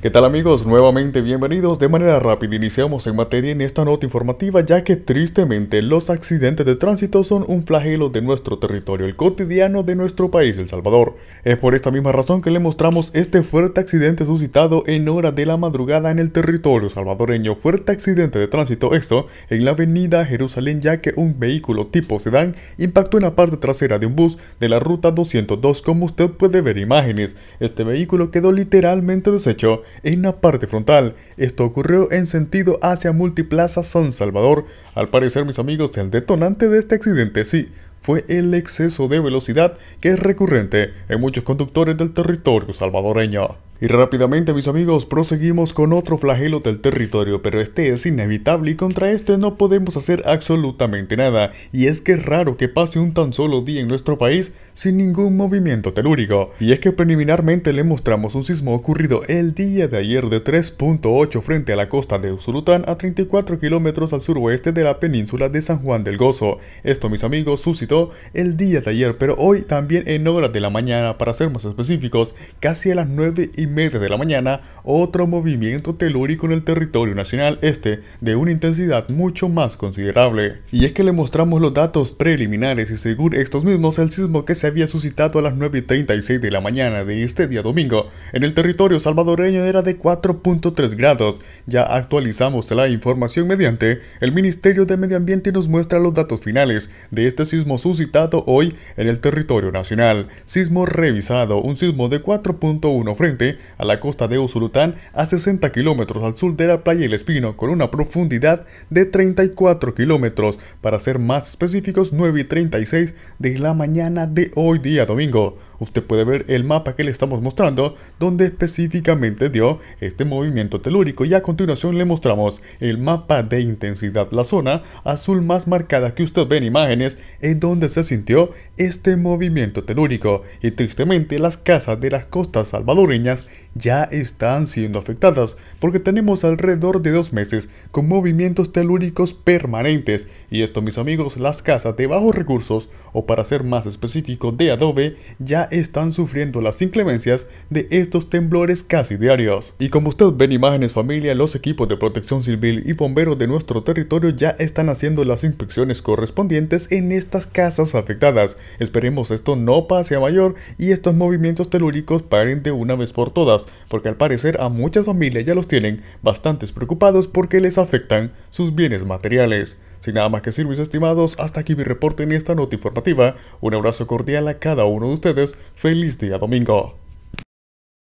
¿Qué tal amigos? Nuevamente bienvenidos. De manera rápida iniciamos en materia en esta nota informativa ya que tristemente los accidentes de tránsito son un flagelo de nuestro territorio, el cotidiano de nuestro país, El Salvador. Es por esta misma razón que le mostramos este fuerte accidente suscitado en hora de la madrugada en el territorio salvadoreño. Fuerte accidente de tránsito esto en la avenida Jerusalén ya que un vehículo tipo sedán impactó en la parte trasera de un bus de la ruta 202 como usted puede ver imágenes. Este vehículo quedó literalmente deshecho en la parte frontal. Esto ocurrió en sentido hacia Multiplaza San Salvador. Al parecer, mis amigos, el detonante de este accidente sí fue el exceso de velocidad que es recurrente en muchos conductores del territorio salvadoreño. Y rápidamente mis amigos, proseguimos con otro flagelo del territorio, pero este es inevitable y contra este no podemos hacer absolutamente nada, y es que es raro que pase un tan solo día en nuestro país sin ningún movimiento telúrico, y es que preliminarmente le mostramos un sismo ocurrido el día de ayer de 3.8 frente a la costa de Usulután a 34 kilómetros al suroeste de la península de San Juan del Gozo. Esto mis amigos suscitó el día de ayer, pero hoy también en horas de la mañana para ser más específicos, casi a las 9 y media de la mañana, otro movimiento telúrico en el territorio nacional este de una intensidad mucho más considerable. Y es que le mostramos los datos preliminares y según estos mismos el sismo que se había suscitado a las 9 de la mañana de este día domingo en el territorio salvadoreño era de 4.3 grados. Ya actualizamos la información mediante el Ministerio de Medio Ambiente y nos muestra los datos finales de este sismo suscitado hoy en el territorio nacional. Sismo revisado, un sismo de 4.1 frente a la costa de Usulután, a 60 kilómetros al sur de la playa El Espino, con una profundidad de 34 kilómetros, para ser más específicos 9 y 36 de la mañana de hoy día domingo. Usted puede ver el mapa que le estamos mostrando, donde específicamente dio este movimiento telúrico y a continuación le mostramos el mapa de intensidad. La zona azul más marcada que usted ve en imágenes es donde se sintió este movimiento telúrico y tristemente las casas de las costas salvadoreñas ya están siendo afectadas, porque tenemos alrededor de dos meses con movimientos telúricos permanentes, y esto mis amigos, las casas de bajos recursos, o para ser más específico de adobe, ya están sufriendo las inclemencias de estos temblores casi diarios. Y como usted ve imágenes familia, los equipos de protección civil y bomberos de nuestro territorio ya están haciendo las inspecciones correspondientes en estas casas afectadas. Esperemos esto no pase a mayor y estos movimientos telúricos paren de una vez por todas, porque al parecer a muchas familias ya los tienen bastantes preocupados porque les afectan sus bienes materiales. Sin nada más que decir, mis estimados, hasta aquí mi reporte en esta nota informativa. Un abrazo cordial a cada uno de ustedes. Feliz día domingo.